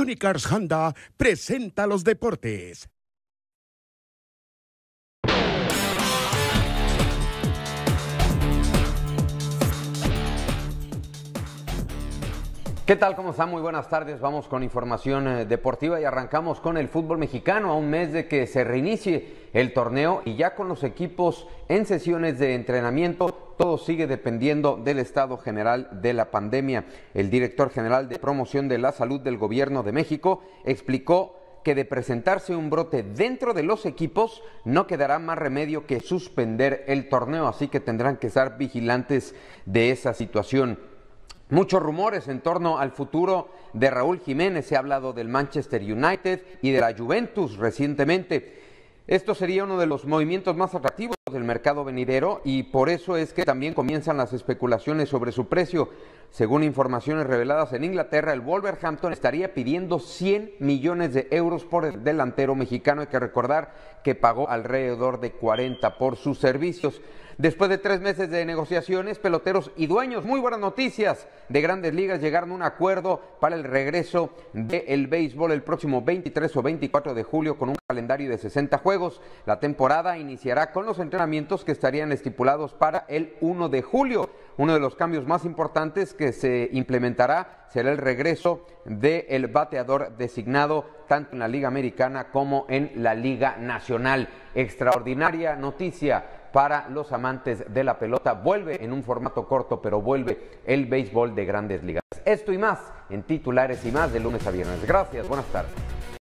Tunicars Honda presenta los deportes. ¿Qué tal? ¿Cómo están? Muy buenas tardes. Vamos con información eh, deportiva y arrancamos con el fútbol mexicano a un mes de que se reinicie el torneo y ya con los equipos en sesiones de entrenamiento. Todo sigue dependiendo del estado general de la pandemia. El director general de promoción de la salud del gobierno de México explicó que de presentarse un brote dentro de los equipos, no quedará más remedio que suspender el torneo, así que tendrán que estar vigilantes de esa situación. Muchos rumores en torno al futuro de Raúl Jiménez. Se ha hablado del Manchester United y de la Juventus recientemente. Esto sería uno de los movimientos más atractivos del mercado venidero y por eso es que también comienzan las especulaciones sobre su precio. Según informaciones reveladas en Inglaterra, el Wolverhampton estaría pidiendo 100 millones de euros por el delantero mexicano. Hay que recordar que pagó alrededor de 40 por sus servicios. Después de tres meses de negociaciones, peloteros y dueños, muy buenas noticias de grandes ligas, llegaron a un acuerdo para el regreso del béisbol el próximo 23 o 24 de julio con un calendario de 60 juegos. La temporada iniciará con los entrenamientos que estarían estipulados para el 1 de julio. Uno de los cambios más importantes que que se implementará será el regreso del el bateador designado tanto en la Liga Americana como en la Liga Nacional. Extraordinaria noticia para los amantes de la pelota. Vuelve en un formato corto, pero vuelve el béisbol de grandes ligas. Esto y más en titulares y más de lunes a viernes. Gracias, buenas tardes.